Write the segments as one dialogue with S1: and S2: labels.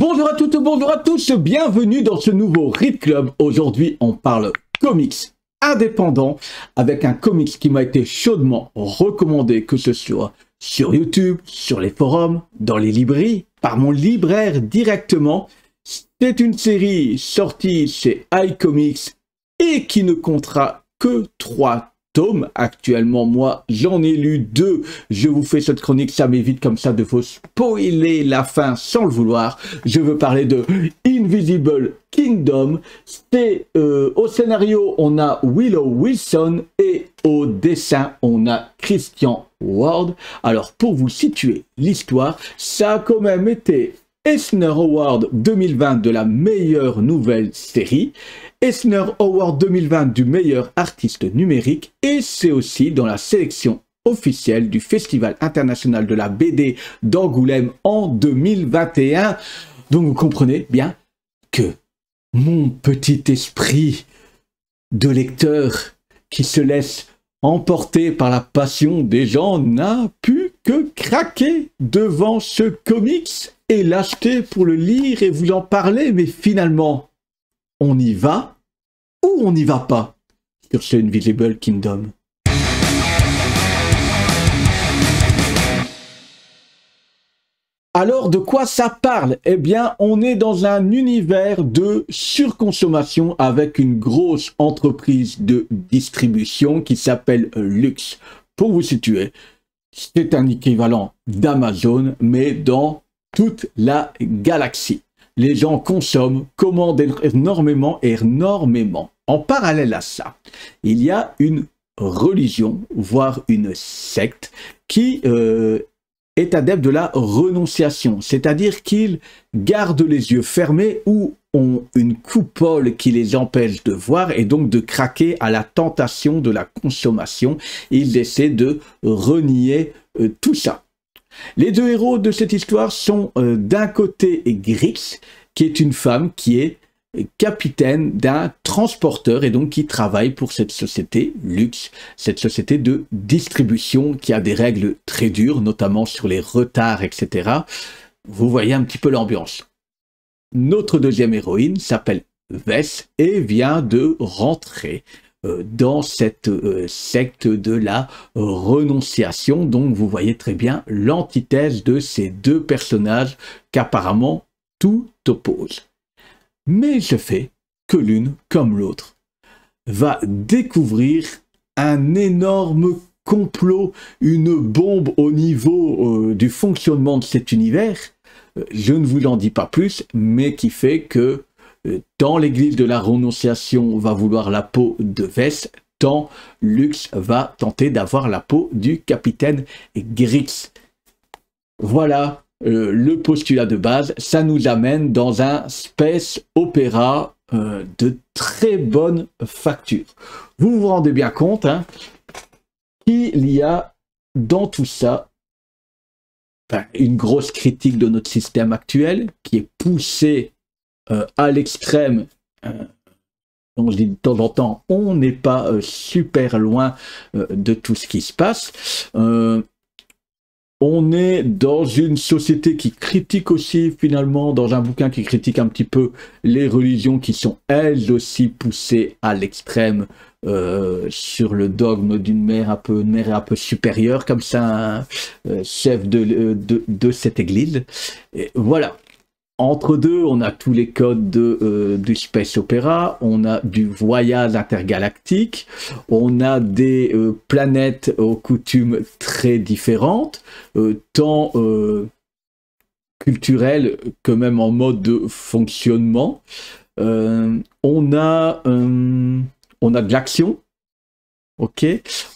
S1: Bonjour à toutes, bonjour à tous, bienvenue dans ce nouveau Read Club. Aujourd'hui, on parle comics indépendants avec un comics qui m'a été chaudement recommandé, que ce soit sur YouTube, sur les forums, dans les librairies, par mon libraire directement. C'est une série sortie chez iComics et qui ne comptera que trois actuellement. Moi, j'en ai lu deux. Je vous fais cette chronique, ça m'évite comme ça de vous spoiler la fin sans le vouloir. Je veux parler de Invisible Kingdom. C'est euh, au scénario, on a Willow Wilson et au dessin, on a Christian Ward. Alors, pour vous situer l'histoire, ça a quand même été Esner Award 2020 de la meilleure nouvelle série, Esner Award 2020 du meilleur artiste numérique, et c'est aussi dans la sélection officielle du Festival international de la BD d'Angoulême en 2021. Donc vous comprenez bien que mon petit esprit de lecteur qui se laisse emporter par la passion des gens, n'a pu que craquer devant ce comics et l'acheter pour le lire et vous en parler, mais finalement, on y va ou on n'y va pas sur ce Invisible Kingdom. Alors de quoi ça parle Eh bien on est dans un univers de surconsommation avec une grosse entreprise de distribution qui s'appelle luxe Pour vous situer, c'est un équivalent d'Amazon mais dans toute la galaxie. Les gens consomment, commandent er-, énormément, énormément. En parallèle à ça, il y a une religion, voire une secte, qui euh, est adepte de la renonciation, c'est-à-dire qu'ils gardent les yeux fermés ou ont une coupole qui les empêche de voir et donc de craquer à la tentation de la consommation. Ils essaient de renier euh, tout ça. Les deux héros de cette histoire sont euh, d'un côté Grix, qui est une femme qui est capitaine d'un transporteur et donc qui travaille pour cette société luxe, cette société de distribution qui a des règles très dures, notamment sur les retards, etc. Vous voyez un petit peu l'ambiance. Notre deuxième héroïne s'appelle Vess et vient de rentrer euh, dans cette euh, secte de la renonciation. Donc vous voyez très bien l'antithèse de ces deux personnages qu'apparemment tout oppose. Mais je fais que l'une comme l'autre va découvrir un énorme complot, une bombe au niveau euh, du fonctionnement de cet univers, je ne vous en dis pas plus, mais qui fait que Tant l'église de la renonciation va vouloir la peau de Vest, tant Lux va tenter d'avoir la peau du capitaine Gritz. Voilà euh, le postulat de base, ça nous amène dans un space opéra euh, de très bonne facture. Vous vous rendez bien compte hein, qu'il y a dans tout ça une grosse critique de notre système actuel qui est poussée euh, à l'extrême, euh, on de temps en temps, on n'est pas euh, super loin euh, de tout ce qui se passe. on est dans une société qui critique aussi, finalement, dans un bouquin qui critique un petit peu les religions qui sont elles aussi poussées à l'extrême sur le dogme d'une mère un peu mère un peu supérieure comme ça chef de, de, de, cette église et voilà entre deux, on a tous les codes de, euh, du space opera, on a du voyage intergalactique, on a des euh, planètes aux coutumes très différentes, euh, tant culturelles que même en mode de fonctionnement. on a on a de l'action. Ok,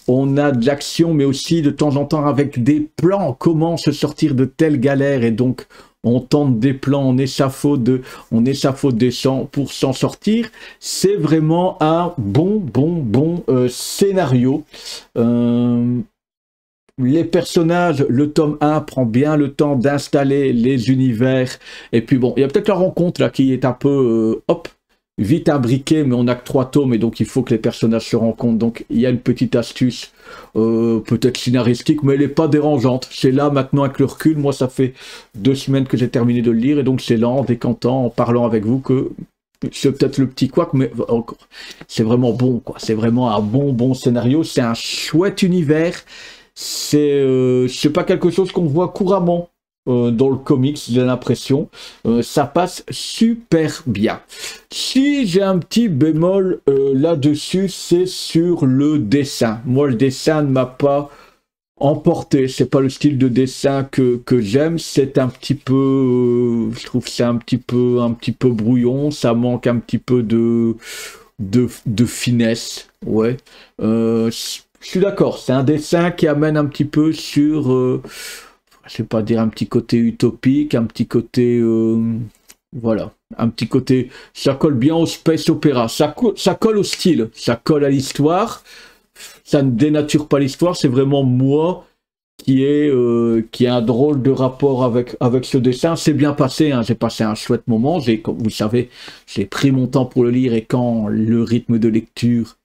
S1: on a de l'action, mais aussi de temps en temps avec des plans, comment se sortir de telles galères et donc on tente des plans, on échafaude, on échafaude des champs pour s'en sortir. C'est vraiment un bon, bon, bon euh, scénario. Euh, les personnages, le tome 1 prend bien le temps d'installer les univers. Et puis bon, il y a peut-être la rencontre là qui est un peu, euh, hop, vite imbriqué, mais on n'a que trois tomes, et donc il faut que les personnages se rencontrent. Donc il y a une petite astuce, euh, peut-être scénaristique, mais elle n'est pas dérangeante. C'est là maintenant avec le recul, moi ça fait deux semaines que j'ai terminé de le lire, et donc c'est là en décantant, en parlant avec vous, que c'est peut-être le petit couac, mais encore, c'est vraiment bon, quoi. C'est vraiment un bon, bon scénario, c'est un chouette univers, c'est euh, pas quelque chose qu'on voit couramment euh, dans le comics, j'ai l'impression. Euh, ça passe super bien. Si j'ai un petit bémol euh, là-dessus, c'est sur le dessin. Moi, le dessin ne m'a pas emporté. C'est pas le style de dessin que, que j'aime. C'est un petit peu, je trouve ça un petit peu, un petit peu brouillon. Ça manque un petit peu de, de, de finesse. Ouais. je suis d'accord. C'est un dessin qui amène un petit peu sur je sais pas dire un petit côté utopique, un petit côté euh, voilà, un petit côté ça colle bien au space opéra, ça, colle au style, ça colle à l'histoire, ça ne dénature pas l'histoire, c'est vraiment moi qui ai euh, qui a un drôle de rapport avec avec ce dessin. C'est bien passé, hein. j'ai passé un chouette moment. J'ai, comme vous savez, j'ai pris mon temps pour le lire et quand le rythme de lecture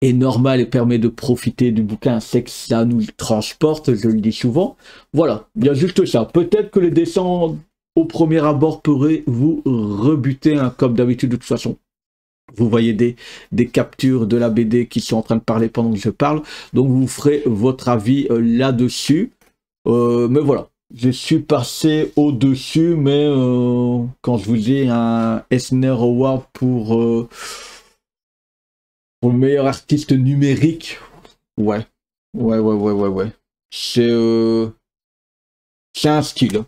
S1: est normal et permet de profiter du bouquin, c'est que ça nous transporte, je le dis souvent. Voilà, il y a juste ça. Peut-être que les dessins au premier abord pourraient vous rebuter, hein, comme d'habitude de toute façon. Vous voyez des, des captures de la BD qui sont en train de parler pendant que je parle, donc vous ferez votre avis euh, là-dessus. Euh, mais voilà, je suis passé au-dessus, mais euh, quand je vous ai un Esner Award pour pour le meilleur artiste numérique, ouais. Ouais, ouais, ouais, ouais, ouais. C'est euh... un style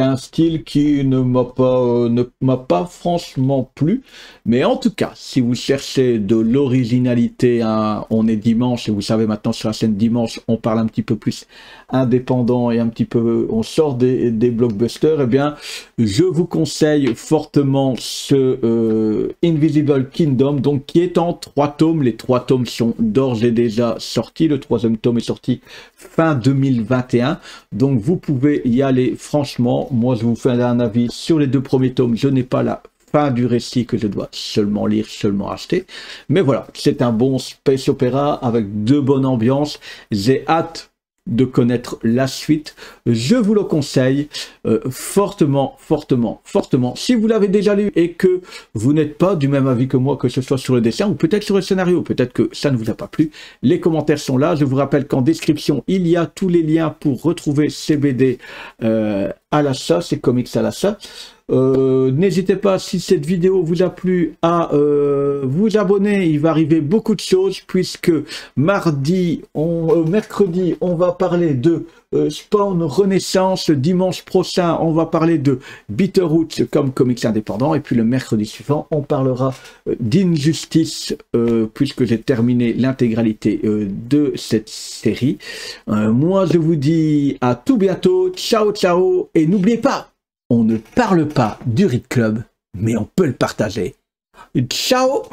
S1: un style qui ne m'a pas, euh, ne m'a pas franchement plu. Mais en tout cas, si vous cherchez de l'originalité, hein, on est dimanche et vous savez maintenant sur la scène dimanche, on parle un petit peu plus indépendant et un petit peu, on sort des, blockbusters. Eh bien, je vous conseille fortement ce euh, Invisible Kingdom, donc qui est en trois tomes. Les trois tomes sont d'ores et déjà sortis. Le troisième tome est sorti fin 2021. Donc vous pouvez y aller franchement moi, je vous fais un avis sur les deux premiers tomes. Je n'ai pas la fin du récit que je dois seulement lire, seulement acheter. Mais voilà, c'est un bon space opéra avec deux bonnes ambiances. J'ai hâte de connaître la suite. Je vous le conseille euh, fortement, fortement, fortement. Si vous l'avez déjà lu et que vous n'êtes pas du même avis que moi, que ce soit sur le dessin ou peut-être sur le scénario, peut-être que ça ne vous a pas plu, les commentaires sont là. Je vous rappelle qu'en description, il y a tous les liens pour retrouver ces BD euh, à ces comics à euh, n'hésitez pas, si cette vidéo vous a plu, à euh, vous abonner. Il va arriver beaucoup de choses puisque mardi, on, euh, mercredi, on va parler de Spawn Renaissance. Dimanche prochain, on va parler de Bitterroot comme comics indépendants Et puis le mercredi suivant, on parlera d'Injustice puisque j'ai terminé l'intégralité de cette série. moi, je vous dis à tout bientôt. Ciao, ciao. Et n'oubliez pas on ne parle pas du Rit Club, mais on peut le partager. Ciao